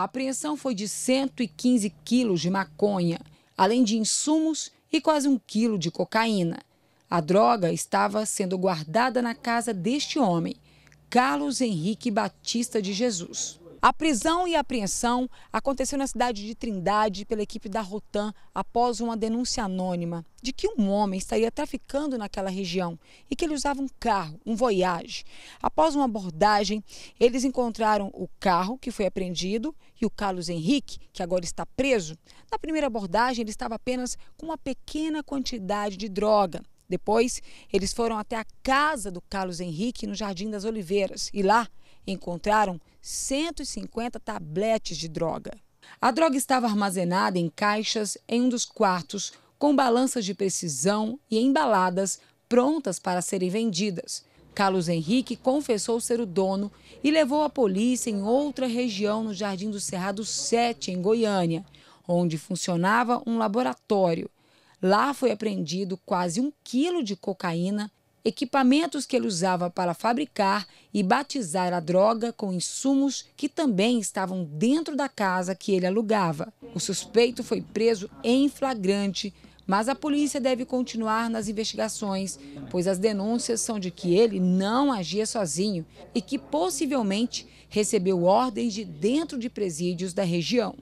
A apreensão foi de 115 quilos de maconha, além de insumos e quase um quilo de cocaína. A droga estava sendo guardada na casa deste homem, Carlos Henrique Batista de Jesus. A prisão e apreensão aconteceu na cidade de Trindade pela equipe da Rotan após uma denúncia anônima de que um homem estaria traficando naquela região e que ele usava um carro, um Voyage. Após uma abordagem, eles encontraram o carro que foi apreendido e o Carlos Henrique, que agora está preso. Na primeira abordagem, ele estava apenas com uma pequena quantidade de droga. Depois, eles foram até a casa do Carlos Henrique, no Jardim das Oliveiras, e lá encontraram 150 tabletes de droga. A droga estava armazenada em caixas em um dos quartos, com balanças de precisão e embaladas prontas para serem vendidas. Carlos Henrique confessou ser o dono e levou a polícia em outra região no Jardim do Cerrado 7, em Goiânia, onde funcionava um laboratório. Lá foi apreendido quase um quilo de cocaína, equipamentos que ele usava para fabricar e batizar a droga com insumos que também estavam dentro da casa que ele alugava. O suspeito foi preso em flagrante, mas a polícia deve continuar nas investigações, pois as denúncias são de que ele não agia sozinho e que possivelmente recebeu ordens de dentro de presídios da região.